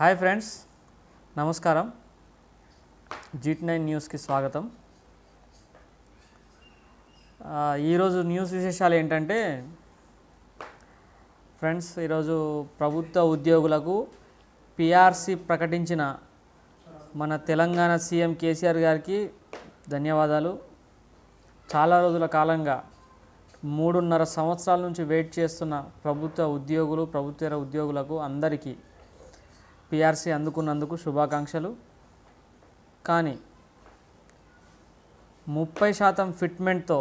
hi friends నమస్కారం జీట్ nine న్యూస్కి స్వాగతం ఈరోజు న్యూస్ విశేషాలు ఏంటంటే ఫ్రెండ్స్ ఈరోజు ప్రభుత్వ ఉద్యోగులకు పిఆర్సి ప్రకటించిన మన తెలంగాణ సీఎం కేసీఆర్ గారికి ధన్యవాదాలు చాలా రోజుల కాలంగా మూడున్నర సంవత్సరాల నుంచి వెయిట్ చేస్తున్న ప్రభుత్వ ఉద్యోగులు ప్రభుత్వ ఉద్యోగులకు అందరికీ పిఆర్సీ అందుకున్నందుకు శుభాకాంక్షలు కానీ ముప్పై శాతం ఫిట్మెంట్తో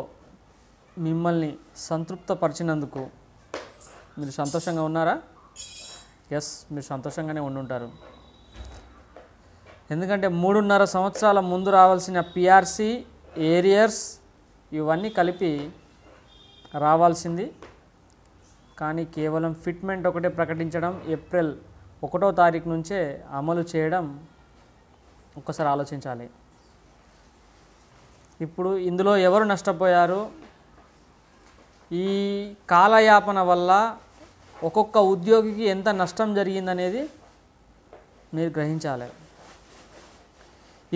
మిమ్మల్ని సంతృప్తపరిచినందుకు మీరు సంతోషంగా ఉన్నారా ఎస్ మీరు సంతోషంగానే ఉండుంటారు ఎందుకంటే మూడున్నర సంవత్సరాల ముందు రావాల్సిన పిఆర్సీ ఏరియర్స్ ఇవన్నీ కలిపి రావాల్సింది కానీ కేవలం ఫిట్మెంట్ ఒకటే ప్రకటించడం ఏప్రిల్ ఒకటో తారీఖు నుంచే అమలు చేయడం ఒక్కసారి ఆలోచించాలి ఇప్పుడు ఇందులో ఎవరు నష్టపోయారు ఈ కాలయాపన వల్ల ఒక్కొక్క ఉద్యోగికి ఎంత నష్టం జరిగిందనేది మీరు గ్రహించాలి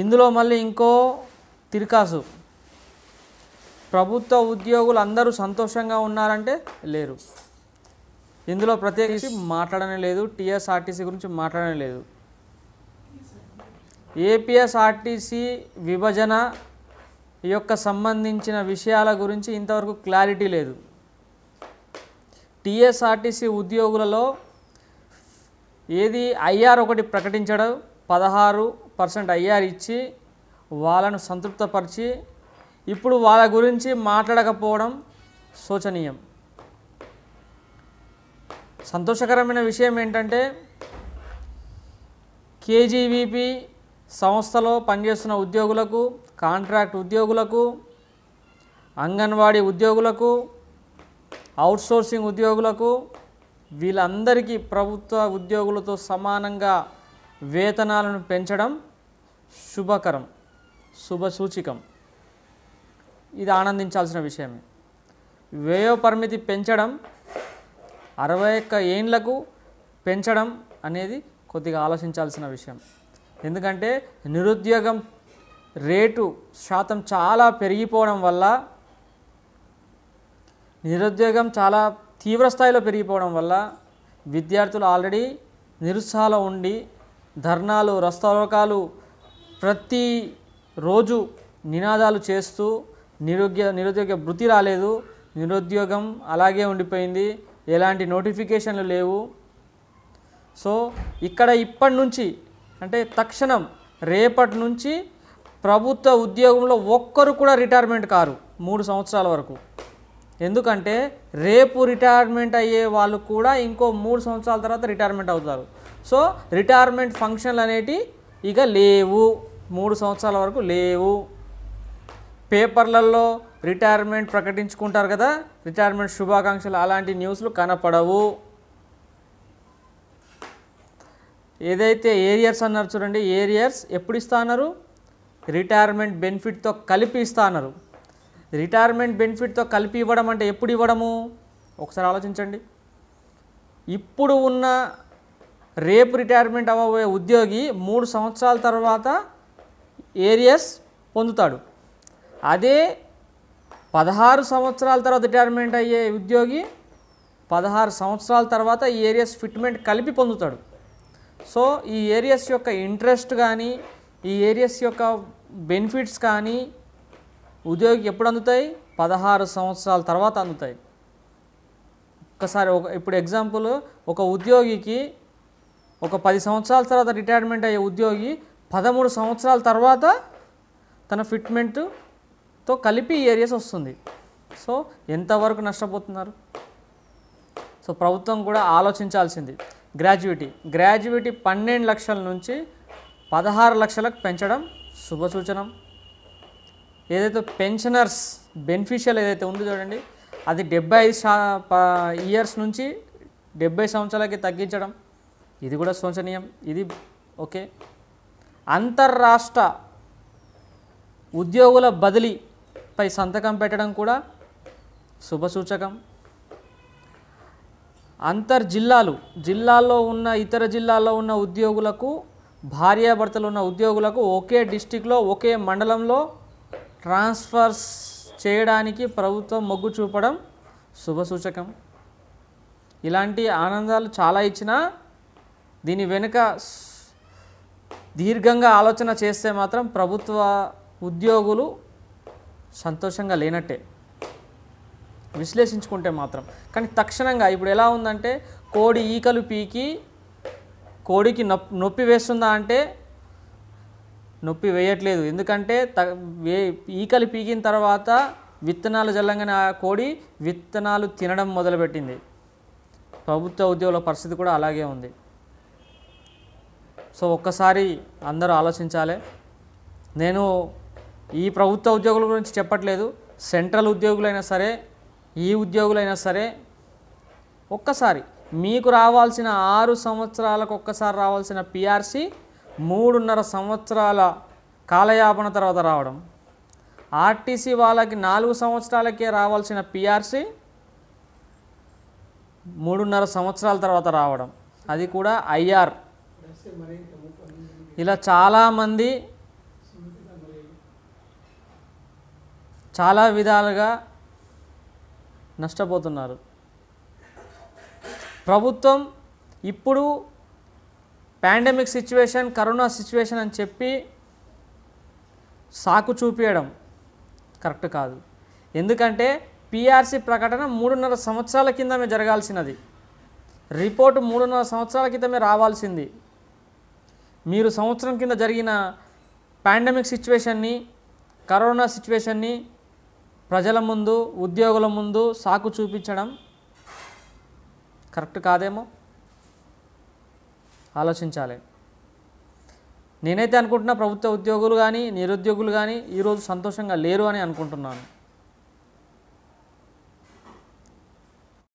ఇందులో మళ్ళీ ఇంకో తిరకాసు ప్రభుత్వ ఉద్యోగులు అందరూ సంతోషంగా ఉన్నారంటే లేరు ఇందులో ప్రత్యేకించి మాట్లాడనే లేదు టీఎస్ఆర్టీసీ గురించి మాట్లాడనే లేదు ఏపీఎస్ఆర్టీసీ విభజన యొక్క సంబంధించిన విషయాల గురించి ఇంతవరకు క్లారిటీ లేదు టీఎస్ఆర్టీసీ ఉద్యోగులలో ఏది ఐఆర్ ఒకటి ప్రకటించడం పదహారు పర్సెంట్ ఐఆర్ ఇచ్చి వాళ్ళను సంతృప్తపరిచి ఇప్పుడు వాళ్ళ గురించి మాట్లాడకపోవడం శోచనీయం సంతోషకరమైన విషయం ఏంటంటే కేజీవిపి సంస్థలో పనిచేస్తున్న ఉద్యోగులకు కాంట్రాక్ట్ ఉద్యోగులకు అంగన్వాడీ ఉద్యోగులకు అవుట్సోర్సింగ్ ఉద్యోగులకు వీళ్ళందరికీ ప్రభుత్వ ఉద్యోగులతో సమానంగా వేతనాలను పెంచడం శుభకరం శుభసూచికం ఇది ఆనందించాల్సిన విషయమే వ్యయ పరిమితి పెంచడం అరవై ఒక్క ఏండ్లకు పెంచడం అనేది కొద్దిగా ఆలోచించాల్సిన విషయం ఎందుకంటే నిరుద్యోగం రేటు శాతం చాలా పెరిగిపోవడం వల్ల నిరుద్యోగం చాలా తీవ్ర స్థాయిలో పెరిగిపోవడం వల్ల విద్యార్థులు ఆల్రెడీ నిరుత్సాహలో ఉండి ధర్నాలు రస్తరోకాలు ప్రతి రోజు నినాదాలు చేస్తూ నిరుద్యోగ నిరుద్యోగ వృత్తి రాలేదు నిరుద్యోగం అలాగే ఉండిపోయింది ఎలాంటి నోటిఫికేషన్లు లేవు సో ఇక్కడ ఇప్పటి నుంచి అంటే తక్షణం రేపటి నుంచి ప్రభుత్వ ఉద్యోగంలో ఒక్కరు కూడా రిటైర్మెంట్ కారు మూడు సంవత్సరాల వరకు ఎందుకంటే రేపు రిటైర్మెంట్ అయ్యే వాళ్ళు కూడా ఇంకో మూడు సంవత్సరాల తర్వాత రిటైర్మెంట్ అవుతారు సో రిటైర్మెంట్ ఫంక్షన్లు అనేటి ఇక లేవు మూడు సంవత్సరాల వరకు లేవు పేపర్లలో రిటైర్మెంట్ ప్రకటించుకుంటారు కదా రిటైర్మెంట్ శుభాకాంక్షలు అలాంటి న్యూస్లు కనపడవు ఏదైతే ఏరియర్స్ అన్నారు చూడండి ఏరియర్స్ ఎప్పుడు ఇస్తా అన్నారు రిటైర్మెంట్ బెనిఫిట్తో కలిపి ఇస్తా అన్నారు రిటైర్మెంట్ బెనిఫిట్తో కలిపి ఇవ్వడం అంటే ఎప్పుడు ఇవ్వడము ఒకసారి ఆలోచించండి ఇప్పుడు ఉన్న రేపు రిటైర్మెంట్ అవ్వబోయే ఉద్యోగి మూడు సంవత్సరాల తర్వాత ఏరియస్ పొందుతాడు అదే పదహారు సంవత్సరాల తర్వాత రిటైర్మెంట్ అయ్యే ఉద్యోగి పదహారు సంవత్సరాల తర్వాత ఈ ఏరియాస్ ఫిట్మెంట్ కలిపి పొందుతాడు సో ఈ ఏరియాస్ యొక్క ఇంట్రెస్ట్ కానీ ఈ ఏరియాస్ యొక్క బెనిఫిట్స్ కానీ ఉద్యోగికి ఎప్పుడు అందుతాయి పదహారు సంవత్సరాల తర్వాత అందుతాయి ఒక్కసారి ఒక ఇప్పుడు ఎగ్జాంపుల్ ఒక ఉద్యోగికి ఒక పది సంవత్సరాల తర్వాత రిటైర్మెంట్ అయ్యే ఉద్యోగి పదమూడు సంవత్సరాల తర్వాత తన ఫిట్మెంట్ తో కలిపి ఈ ఏరియాస్ వస్తుంది సో ఎంతవరకు నష్టపోతున్నారు సో ప్రభుత్వం కూడా ఆలోచించాల్సింది గ్రాడ్యుయేటీ గ్రాడ్యుయేటీ పన్నెండు లక్షల నుంచి పదహారు లక్షలకు పెంచడం శుభసూచనం ఏదైతే పెన్షనర్స్ బెనిఫిషియల్ ఏదైతే ఉందో చూడండి అది డెబ్బై ఇయర్స్ నుంచి డెబ్బై సంవత్సరాలకి తగ్గించడం ఇది కూడా శోచనీయం ఇది ఓకే అంతర్రాష్ట్ర ఉద్యోగుల బదిలీ పై సంతకం పెట్టడం కూడా శుభసూచకం అంతర్ జిల్లాలు జిల్లాల్లో ఉన్న ఇతర జిల్లాల్లో ఉన్న ఉద్యోగులకు భార్యాభర్తలు ఉన్న ఉద్యోగులకు ఒకే డిస్టిక్లో ఒకే మండలంలో ట్రాన్స్ఫర్స్ చేయడానికి ప్రభుత్వం మొగ్గు చూపడం శుభసూచకం ఇలాంటి ఆనందాలు చాలా ఇచ్చినా దీని వెనుక దీర్ఘంగా ఆలోచన చేస్తే మాత్రం ప్రభుత్వ ఉద్యోగులు సంతోషంగా లేనట్టే విశ్లేషించుకుంటే మాత్రం కానీ తక్షణంగా ఇప్పుడు ఎలా ఉందంటే కోడి ఈకలు పీకి కోడికి నొప్పి నొప్పి వేస్తుందా అంటే నొప్పి వేయట్లేదు ఎందుకంటే త వే ఈకలు పీకిన తర్వాత విత్తనాలు జల్లంగానే ఆ కోడి విత్తనాలు తినడం మొదలుపెట్టింది ప్రభుత్వ ఉద్యోగుల పరిస్థితి కూడా అలాగే ఉంది సో ఒక్కసారి అందరూ ఆలోచించాలి నేను ఈ ప్రభుత్వ ఉద్యోగుల గురించి చెప్పట్లేదు సెంట్రల్ ఉద్యోగులైనా సరే ఈ ఉద్యోగులైనా సరే ఒక్కసారి మీకు రావాల్సిన ఆరు సంవత్సరాలకు ఒక్కసారి రావాల్సిన పిఆర్సీ మూడున్నర సంవత్సరాల కాలయాపన తర్వాత రావడం ఆర్టీసీ వాళ్ళకి నాలుగు సంవత్సరాలకే రావాల్సిన పిఆర్సీ మూడున్నర సంవత్సరాల తర్వాత రావడం అది కూడా ఐఆర్ ఇలా చాలామంది చాలా విధాలుగా నష్టపోతున్నారు ప్రభుత్వం ఇప్పుడు పాండమిక్ సిచ్యువేషన్ కరోనా సిచ్యువేషన్ అని చెప్పి సాకు చూపించడం కరెక్ట్ కాదు ఎందుకంటే పీఆర్సీ ప్రకటన మూడున్నర సంవత్సరాల కిందమే జరగాల్సినది రిపోర్టు మూడున్నర సంవత్సరాల క్రితమే రావాల్సింది మీరు సంవత్సరం కింద జరిగిన పాండమిక్ సిచ్యువేషన్ని కరోనా సిచ్యువేషన్ని ప్రజల ముందు ఉద్యోగుల ముందు సాకు చూపించడం కరెక్ట్ కాదేమో ఆలోచించాలి నేనైతే అనుకుంటున్నా ప్రభుత్వ ఉద్యోగులు కానీ నిరుద్యోగులు కానీ ఈరోజు సంతోషంగా లేరు అని అనుకుంటున్నాను